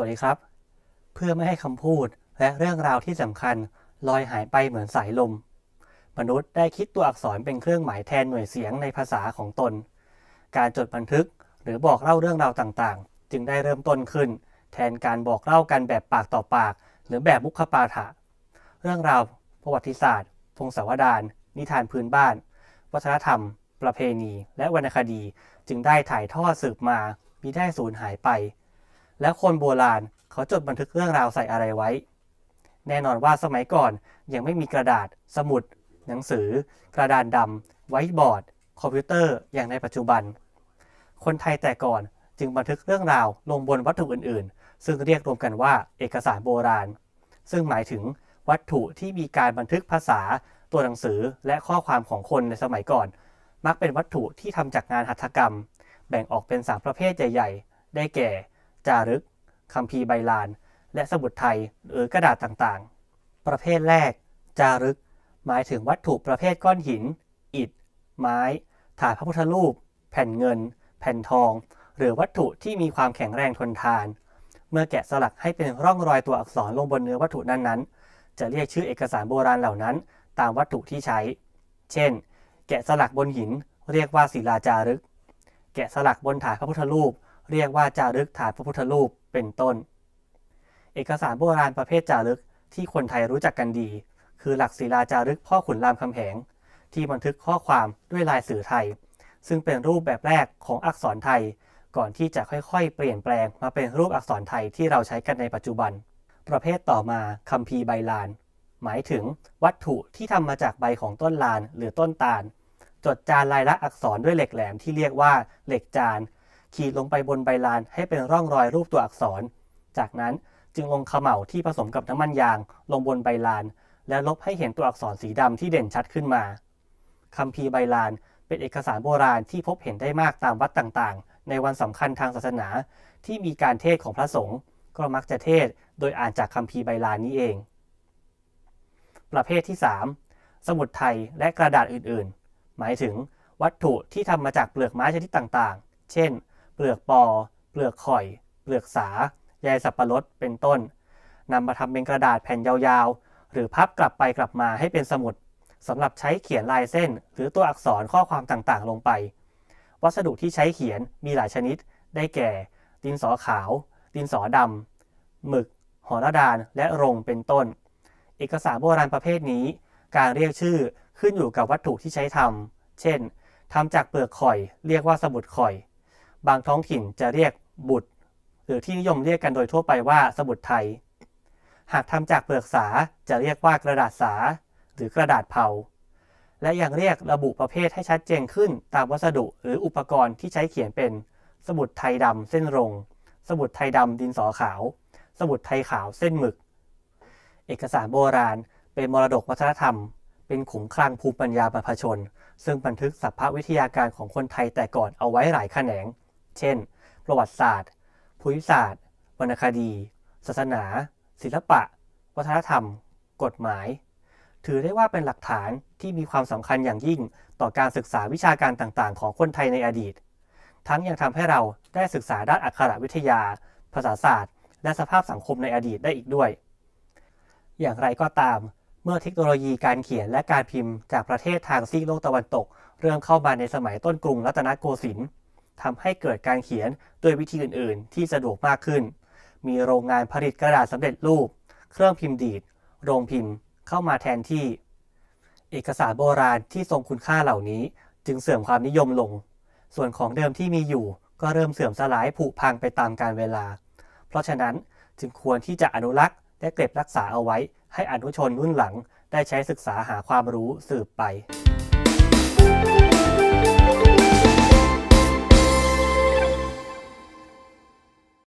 วัสดีครับ เพื่อไม่ให้คำพูดและเรื่องราวที่สำคัญลอยหายไปเหมือนสายลม มนุษย์ได้คิดตัวอักษรเป็นเครื่องหมายแทนหน่วยเสียงในภาษาของตน การจดบันทึก หรือบอกเล่าเรื่องราวต่างๆ จึงได้เริ่มต้นขึ้น แทนการบอกเล่ากันแบบปากต่อปาก หรือแบบมุขปาฐะ เรื่องราว ประวัติศาสตร์พงศาวดารนิทานพื้นบ้าน วัฒนธรรม ประเพณี และวรรณคดีจึงได้ถ่ายทอดสืบมามิได้สูญหายไปและคนโบราณ เขาจดบันทึกเรื่องราวใส่อะไรไว้ แน่นอนว่าสมัยก่อนยังไม่มีกระดาษ สมุด หนังสือ กระดานดำไวท์บอร์ด คอมพิวเตอร์ อย่างในปัจจุบัน คนไทยแต่ก่อนจึงบันทึกเรื่องราว ลงบนวัตถุอื่น ๆ ซึ่งเรียกรวมกันว่าเอกสารโบราณ ซึ่งหมายถึงวัตถุที่มีการบันทึกภาษา ตัวหนังสือ และข้อความของคนในสมัยก่อน มักเป็นวัตถุที่ทำจากงานหัตถกรรม แบ่งออกเป็น3ประเภทใหญ่ ๆ ได้แก่จารึก คำพีใบลาน และสมุดไทย หรือกระดาษต่างๆ ประเภทแรก จารึก หมายถึงวัตถุประเภทก้อนหิน อิฐ ไม้ถ่ายพระพุทธรูป แผ่นเงิน แผ่นทอง หรือวัตถุที่มีความแข็งแรงทนทาน เมื่อแกะสลักให้เป็นร่องรอยตัวอักษรลงบนเนื้อวัตถุนั้นๆ จะเรียกชื่อเอกสารโบราณเหล่านั้น ตามวัตถุที่ใช้ เช่น แกะสลักบนหินเรียกว่าศิลาจารึก แกะสลักบนฐานพระพุทธรูปเรียกว่าจารึกฐานพระพุทธรูป เป็นต้น เอกสารโบราณประเภทจารึกที่คนไทยรู้จักกันดี คือหลักศิลาจารึกพ่อ ขุนรามคำแหง ที่บันทึกข้อความด้วยลายสื่อไทย ซึ่งเป็นรูปแบบแรกของอักษรไทย ก่อนที่จะค่อยๆ เปลี่ยนแปลงมาเป็นรูปอักษรไทยที่เราใช้กันในปัจจุบัน ประเภทต่อมาคัมภีร์ใบลาน หมายถึง วัตถุที่ทำมาจากใบของต้นลานหรือต้นตาล จดจานลายละอักษรด้วยเหล็กแหลมที่เรียกว่าเหล็กจานขีดลงไปบนใบลานให้เป็นร่องรอยรูปตัวอักษร จากนั้นจึงลงขมเาที่ผสมกับน้ำมันยาง ลงบนใบลาน และลบให้เห็นตัวอักษรสีดำที่เด่นชัดขึ้นมาคำพีใบลานเป็นเอกสารโบราณที่พบเห็นได้มากตามวัดต่างๆ ในวันสำคัญทางศาสนาที่มีการเทศของพระสงฆ์ก็มักจะเทศโดยอ่านจากคำพีใบลานนี้เอง ประเภทที่ 3 สมุดไทยและกระดาษอื่น ๆ หมายถึงวัตถุที่ทำมาจากเปลือกไม้ชนิดต่างๆ เช่นเปลือกปอ เปลือกข่อย เปลือกสา ใยสับปะรด เป็นต้น นำมาทำเป็นกระดาษแผ่นยาว ๆ หรือพับกลับไปกลับมาให้เป็นสมุดสำหรับใช้เขียนลายเส้น หรือตัวอักษรข้อความต่างๆ ลงไป วัสดุที่ใช้เขียนมีหลายชนิด ได้แก่ ดินสอขาว ดินสอดำหมึก หอระดานและรงเป็นต้น เอกสารโบราณประเภทนี้ การเรียกชื่อขึ้นอยู่กับวัตถุที่ใช้ทำเช่นทำจากเปลือกข่อยเรียกว่าสมุดข่อยบางท้องถิ่นจะเรียกบุตรหรือที่นิยม เรียกกันโดยทั่วไปว่า สมุดไทย หากทำจากเปลือกสาจะเรียกว่ากระดาษสา หรือกระดาษเผา และยังเรียกระบุประเภทให้ชัดเจนขึ้น ตามวัสดุหรืออุปกรณ์ที่ใช้เขียนเป็น สมุดไทยดำเส้นรง สมุดไทยดำดินสอขาว สมุดไทยขาวเส้นหมึก เอกสารโบราณ เป็นมรดกวัฒนธรรม เป็นขุมคลังภูมิปัญญาบรรพชน ซึ่งบันทึกสัพพวิทยาการของคนไทยแต่ก่อนเอาไว้หลายแขนงเช่น ประวัติศาสตร์ ภูมิศาสตร์ วรรณคดี ศาสนา ศิลปะ วัฒนธรรม กฎหมาย ถือได้ว่าเป็นหลักฐานที่มีความสำคัญอย่างยิ่งต่อการศึกษาวิชาการต่างๆของคนไทยในอดีต ทั้งยังทำให้เราได้ศึกษาด้านอักขรวิทยา ภาษาศาสตร์ และสภาพสังคมในอดีตได้อีกด้วย อย่างไรก็ตาม เมื่อเทคโนโลยีการเขียนและการพิมพ์จากประเทศทางซีกโลกตะวันตก เริ่มเข้ามาในสมัยต้นกรุงรัตนโกสินทร์ทำให้เกิดการเขียนด้วยวิธีอื่น ๆ ที่สะดวกมากขึ้น มีโรงงานผลิตกระดาษสำเร็จรูป เครื่องพิมพ์ดีด โรงพิมพ์เข้ามาแทนที่ เอกสารโบราณที่ทรงคุณค่าเหล่านี้ จึงเสื่อมความนิยมลง ส่วนของเดิมที่มีอยู่ก็เริ่มเสื่อมสลายผุพังไปตามกาลเวลา เพราะฉะนั้นจึงควรที่จะอนุรักษ์และเก็บรักษาเอาไว้ให้อนุชนรุ่นหลังได้ใช้ศึกษาหาความรู้สืบไป